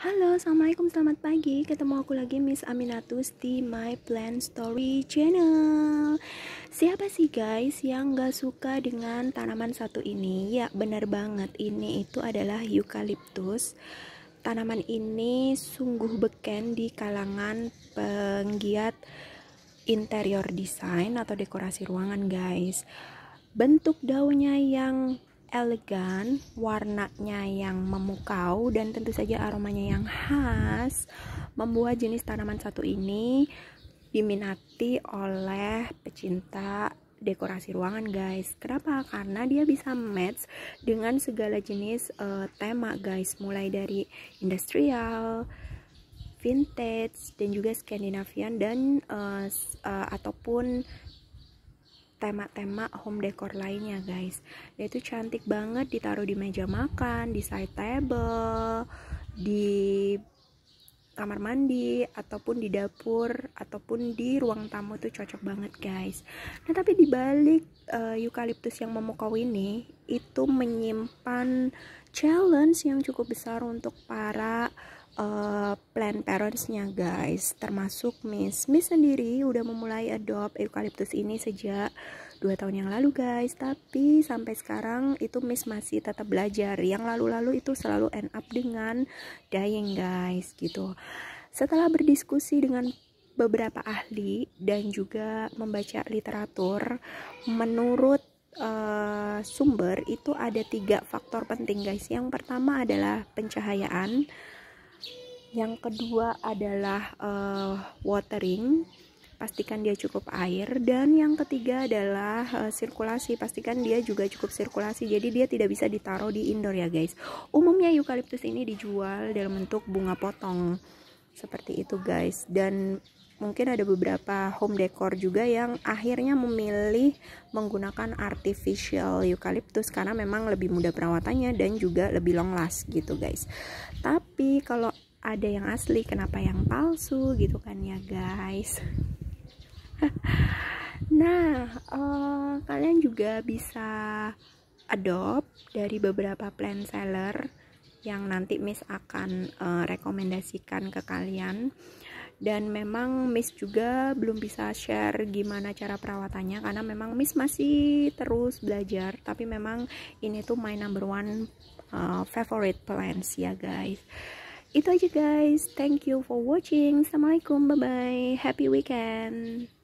Halo, Assalamualaikum, selamat pagi Ketemu aku lagi Miss Aminatus di My Plan Story Channel Siapa sih guys yang gak suka dengan tanaman satu ini? Ya, bener banget, ini itu adalah eucalyptus. Tanaman ini sungguh beken di kalangan penggiat interior design atau dekorasi ruangan guys Bentuk daunnya yang elegan, warnanya yang memukau dan tentu saja aromanya yang khas membuat jenis tanaman satu ini diminati oleh pecinta dekorasi ruangan guys kenapa karena dia bisa match dengan segala jenis uh, tema guys mulai dari industrial vintage dan juga skandinavian dan uh, uh, ataupun tema-tema home decor lainnya guys dia itu cantik banget ditaruh di meja makan di side table di kamar mandi ataupun di dapur ataupun di ruang tamu tuh cocok banget guys nah tapi dibalik uh, eh, eukaliptus yang memukau ini itu menyimpan challenge yang cukup besar untuk para uh, eh, plant parentsnya guys termasuk Miss Miss sendiri udah memulai adopt eukaliptus ini sejak dua tahun yang lalu guys tapi sampai sekarang itu Miss masih tetap belajar yang lalu-lalu itu selalu end up dengan dying guys gitu setelah berdiskusi dengan beberapa ahli dan juga membaca literatur menurut uh, sumber itu ada tiga faktor penting guys. Yang pertama adalah pencahayaan, yang kedua adalah uh, watering, pastikan dia cukup air, dan yang ketiga adalah uh, sirkulasi, pastikan dia juga cukup sirkulasi. Jadi dia tidak bisa ditaruh di indoor ya guys. Umumnya eukaliptus ini dijual dalam bentuk bunga potong seperti itu guys dan mungkin ada beberapa home decor juga yang akhirnya memilih menggunakan artificial eucalyptus karena memang lebih mudah perawatannya dan juga lebih long last gitu guys tapi kalau ada yang asli kenapa yang palsu gitu kan ya guys nah uh, kalian juga bisa adopt dari beberapa plant seller yang nanti Miss akan uh, rekomendasikan ke kalian. Dan memang Miss juga belum bisa share gimana cara perawatannya karena memang Miss masih terus belajar. Tapi memang ini tuh my number one uh, favorite plants ya guys. Itu aja guys. Thank you for watching. Assalamualaikum. Bye bye. Happy weekend.